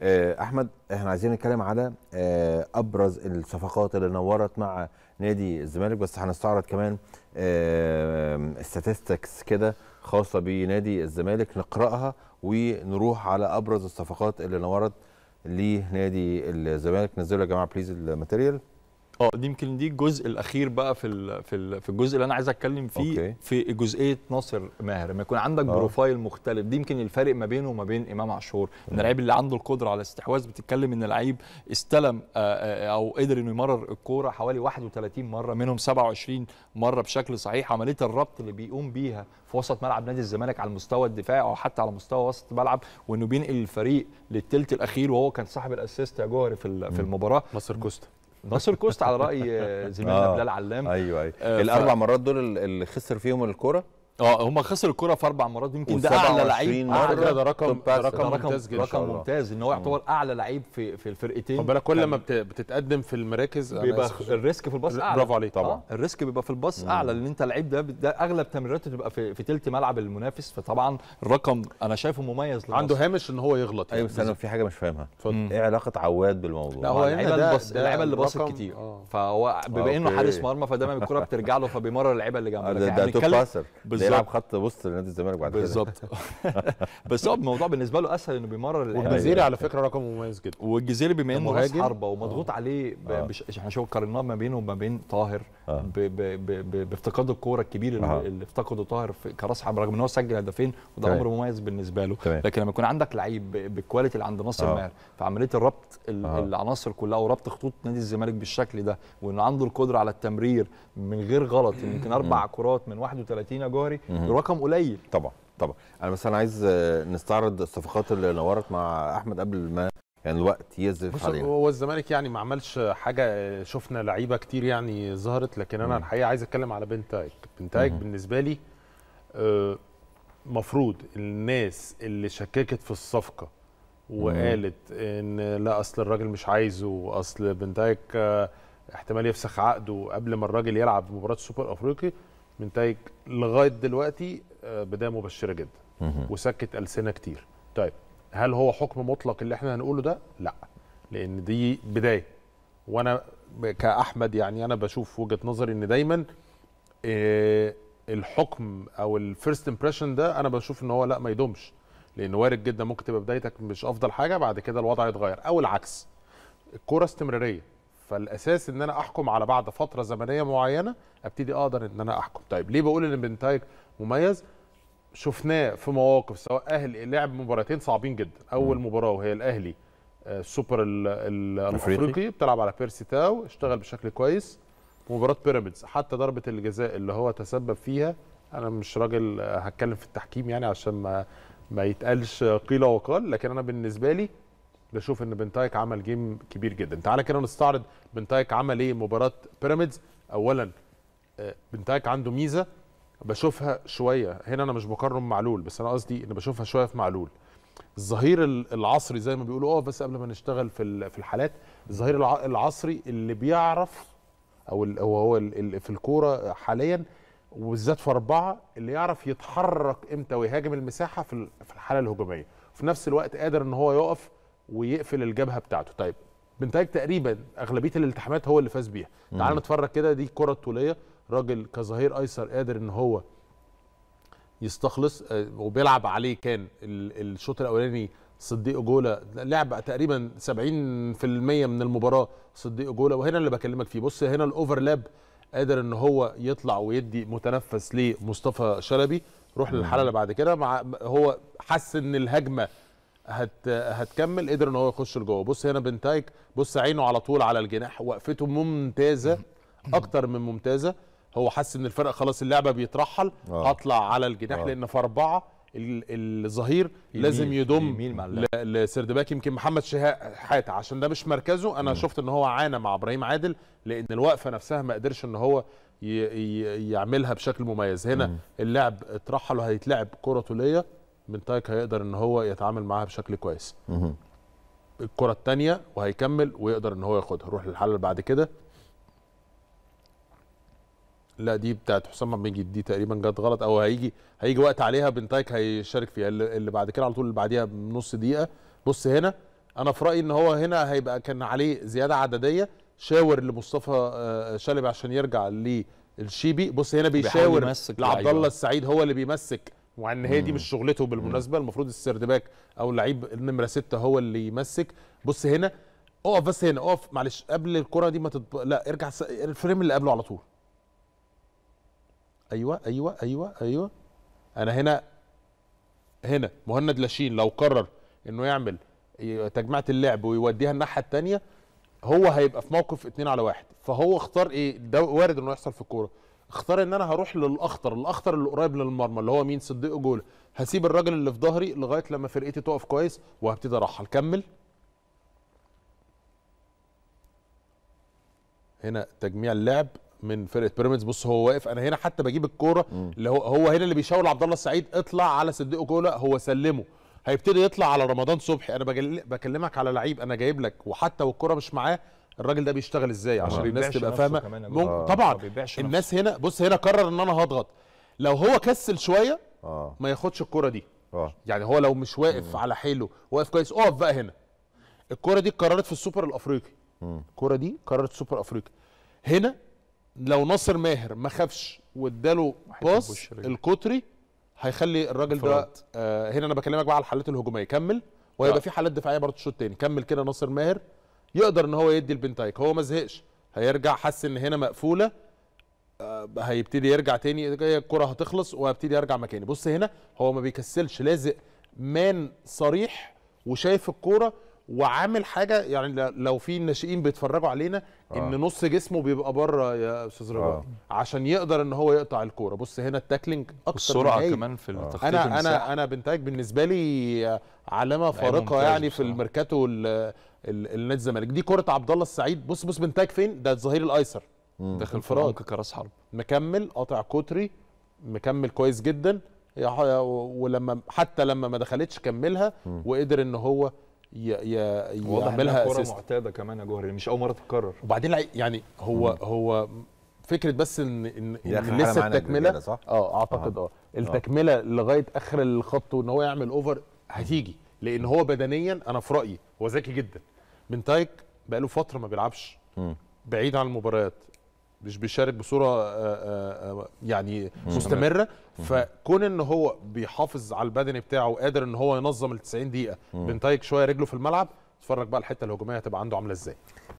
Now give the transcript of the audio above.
آه، احمد احنا عايزين نتكلم على آه، ابرز الصفقات اللي نورت مع نادي الزمالك بس هنستعرض كمان ستاتستكس آه، كده خاصه بنادي الزمالك نقراها ونروح على ابرز الصفقات اللي نورت لنادي الزمالك نزلوا يا جماعه بليز الماتيريال اه دي يمكن دي الجزء الاخير بقى في الـ في الـ في الجزء اللي انا عايز اتكلم فيه أوكي. في جزئيه ناصر ماهر لما يكون عندك أوه. بروفايل مختلف دي يمكن الفرق ما بينه وما بين امام عاشور ان اللعيب اللي عنده القدره على الاستحواذ بتتكلم ان لعيب استلم آه، آه، او قدر انه يمرر الكوره حوالي 31 مره منهم 27 مره بشكل صحيح عمليه الربط اللي بيقوم بيها في وسط ملعب نادي الزمالك على المستوى الدفاعي او حتى على مستوى وسط الملعب وانه بينقل الفريق للثلث الاخير وهو كان صاحب الاسيست يا جوهري في المباراه ناصر كوستا ناصر كوست على راي زميلنا آه. بلال علام ايوه ايوه آه الاربع ف... مرات دول اللي خسر فيهم الكوره اه هم خسروا الكره في اربع مرات يمكن ده اعلى لعيب اعلى ده رقم ده رقم ممتاز جدا رقم ممتاز ان هو يعتبر اعلى لعيب في في الفرقتين خد كل ما بتتقدم في المراكز بيبقى الريسك في الباص اعلى برافو عليك طبعا آه الريسك بيبقى في الباص اعلى لان انت لعيب ده ده اغلب تمريراته بتبقى في, في تلت ملعب المنافس فطبعا الرقم انا شايفه مميز للبص. عنده هامش ان هو يغلط يعني. ايوه بس انا في حاجه مش فاهمها ايه علاقه عواد بالموضوع لا هو يعني اللعيبه اللي باصت كتير آه. فهو بما آه، انه حارس مرمى فدايما الكره بترجع له فبيمرر اللعيبه اللي جنبه آه، ده بيلعب خط وسط لنادي الزمالك بعد كده بالظبط بس هو الموضوع بالنسبه له اسهل انه بيمرر والجزيري على فكره رقم مميز جدا والجزيري بما انه راس حربه ومضغوط آه. عليه آه. احنا شو قارناه ما بينه وما بين طاهر آه. بافتقاد الكوره الكبير اللي افتقده طاهر كراس حربه رغم ان هو سجل هدفين وده امر مميز بالنسبه له لكن لما يكون عندك لعيب بالكواليتي اللي عند ناصر ماهر في عمليه الربط العناصر كلها وربط خطوط نادي الزمالك بالشكل ده وانه عنده القدره على التمرير من غير غلط يمكن اربع كرات من 31 يا جوهري مصري رقم قليل طبعا طبعا انا مثلا عايز آه، نستعرض الصفقات اللي نورت مع احمد قبل ما يعني الوقت يزف علينا هو الزمالك يعني ما عملش حاجه آه، شفنا لعيبه كتير يعني ظهرت لكن انا مم. الحقيقه عايز اتكلم على بنتايك بنتايك مم. بالنسبه لي آه، مفروض الناس اللي شككت في الصفقه وقالت ان لا اصل الراجل مش عايزه اصل بنتايك احتمال يفسخ عقده قبل ما الراجل يلعب مباراه السوبر الافريقي نتائج لغايه دلوقتي آه، بدايه مبشره جدا وسكت السنه كتير طيب هل هو حكم مطلق اللي احنا هنقوله ده لا لان دي بدايه وانا كاحمد يعني انا بشوف وجهه نظري ان دايما آه، الحكم او الفيرست امبريشن ده انا بشوف ان هو لا ما يدومش لان وارد جدا ممكن تبقى بدايتك مش افضل حاجه بعد كده الوضع يتغير او العكس الكوره استمراريه فالاساس ان انا احكم على بعد فتره زمنيه معينه ابتدي اقدر ان انا احكم طيب ليه بقول ان بنتايك مميز شفناه في مواقف سواء اهلي لعب مباراتين صعبين جدا اول مباراه وهي الاهلي آه، السوبر الافريقي بتلعب على بيرسي تاو اشتغل بشكل كويس مباراه بيراميدز حتى ضربه الجزاء اللي هو تسبب فيها انا مش راجل آه، هتكلم في التحكيم يعني عشان ما ما يتقالش قيل وقال لكن انا بالنسبه لي بشوف ان بنتايك عمل جيم كبير جدا تعالى كده نستعرض بنتايك عمل ايه مباراه بيراميدز اولا آه، بنتايك عنده ميزه بشوفها شويه هنا انا مش بقارن بمعلول بس انا قصدي ان بشوفها شويه في معلول الظهير العصري زي ما بيقولوا اه بس قبل ما نشتغل في في الحالات الظهير العصري اللي بيعرف او هو هو في الكوره حاليا وبالذات في اربعه اللي يعرف يتحرك امتى ويهاجم المساحه في الحاله الهجوميه في نفس الوقت قادر ان هو يقف ويقفل الجبهه بتاعته طيب بنتايج تقريبا اغلبيه الالتحامات هو اللي فاز بيها تعال نتفرج كده دي الكره الطوليه راجل كظهير ايسر قادر ان هو يستخلص آه، وبيلعب عليه كان الشوط الاولاني صديق جولا لعب تقريبا 70% من المباراه صديق جولا وهنا اللي بكلمك فيه بص هنا الاوفرلاب قادر ان هو يطلع ويدي متنفس لمصطفى شلبي روح للحاله اللي بعد كده مع هو حس ان الهجمه هت هتكمل قدر ان هو يخش لجوه بص هنا بنتايك بص عينه على طول على الجناح وقفته ممتازه اكتر من ممتازه هو حس ان الفرق خلاص اللعبه بيترحل آه. هطلع على الجناح آه. لان في اربعه الظهير لازم يضم لسردباك يمكن محمد شهاء حاتة عشان ده مش مركزه انا مم. شفت ان هو عانى مع ابراهيم عادل لان الوقفه نفسها ما قدرش ان هو يعملها بشكل مميز هنا مم. اللعب اترحل وهيتلعب كره طوليه بن تايك هيقدر ان هو يتعامل معاها بشكل كويس الكره الثانيه وهيكمل ويقدر ان هو ياخدها روح للحل اللي بعد كده لا دي بتاعت حسام عبد دي تقريبا جت غلط او هيجي هيجي وقت عليها بنتايك هيشارك فيها اللي بعد كده على طول اللي بعديها بنص دقيقه بص هنا انا في رايي ان هو هنا هيبقى كان عليه زياده عدديه شاور لمصطفى آه، شلبي عشان يرجع للشيبي بص هنا بيشاور لعبد الله السعيد هو اللي بيمسك وعن هي دي مش شغلته بالمناسبه المفروض باك او اللعيب النمره سته هو اللي يمسك بص هنا اقف بس هنا اقف معلش قبل الكره دي ما تطب... لا ارجع الفريم اللي قبله على طول ايوه ايوه ايوه ايوه انا هنا هنا مهند لاشين لو قرر انه يعمل تجمعه اللعب ويوديها الناحيه الثانيه هو هيبقى في موقف اتنين على واحد فهو اختار ايه ده وارد انه يحصل في الكوره اختار ان انا هروح للاخطر الاخطر اللي قريب للمرمى اللي هو مين صديق جول هسيب الراجل اللي في ظهري لغايه لما فرقتي تقف كويس وهبتدي ارحل كمل هنا تجميع اللعب من فرقه بيراميدز بص هو واقف انا هنا حتى بجيب الكوره اللي هو هو هنا اللي بيشاور عبد الله السعيد اطلع على صديق جوله هو سلمه هيبتدي يطلع على رمضان صبحي انا بكلمك على لعيب انا جايب لك وحتى والكوره مش معاه الراجل ده بيشتغل ازاي آه. عشان الناس تبقى فاهمه آه. طبعا الناس هنا بص هنا قرر ان انا هضغط لو هو كسل شويه آه. ما ياخدش الكره دي آه. يعني هو لو مش واقف مم. على حيله واقف كويس اقف بقى هنا الكره دي قررت في السوبر الافريقي الكره دي قررت السوبر الافريقي هنا لو ناصر ماهر ما خافش واداله باص القطري هيخلي الراجل ده آه هنا انا بكلمك بقى على الحالات الهجوميه كمل وهيبقى آه. في حالات دفاعيه برضه شوط تاني كمل كده ناصر ماهر يقدر ان هو يدي البنتايك هو ما زهقش هيرجع حس ان هنا مقفوله آه، هيبتدي يرجع تاني الكره هتخلص وهبتدي ارجع مكاني بص هنا هو ما بيكسلش لازق مان صريح وشايف الكوره وعامل حاجه يعني لو في الناشئين بيتفرجوا علينا آه. ان نص جسمه بيبقى بره يا استاذ رضا آه. عشان يقدر ان هو يقطع الكوره بص هنا التاكلينج اكتر السرعه كمان في آه. التخطيط انا المساحة. انا انا بنتاج بالنسبه لي علامه فارقه يعني في الميركاتو النادي الزمالك دي كره عبد الله السعيد بص بص بنتاج فين ده الظهير الايسر داخل انفراد كراس حرب مكمل قاطع كوتري مكمل كويس جدا ولما حتى لما ما دخلتش كملها وقدر ان هو يعملها اساسا يعملها كوره معتاده كمان يا جوهري يعني مش اول مره تتكرر وبعدين يعني هو مم. هو فكره بس ان ان, إن لسه التكمله صح؟ اه اعتقد اه, آه. التكمله لغايه اخر الخط وان هو يعمل اوفر هتيجي لان هو بدنيا انا في رايي هو ذكي جدا من تايك بقاله فتره ما بيلعبش بعيد عن المباريات مش بيشارك بصوره آه، آه، آه، يعني مستمره فكون ان هو بيحافظ على البدني بتاعه وقادر ان هو ينظم ال 90 دقيقه بنتايك شويه رجله في الملعب اتفرج بقى الحته الهجوميه هتبقى عنده عامله ازاي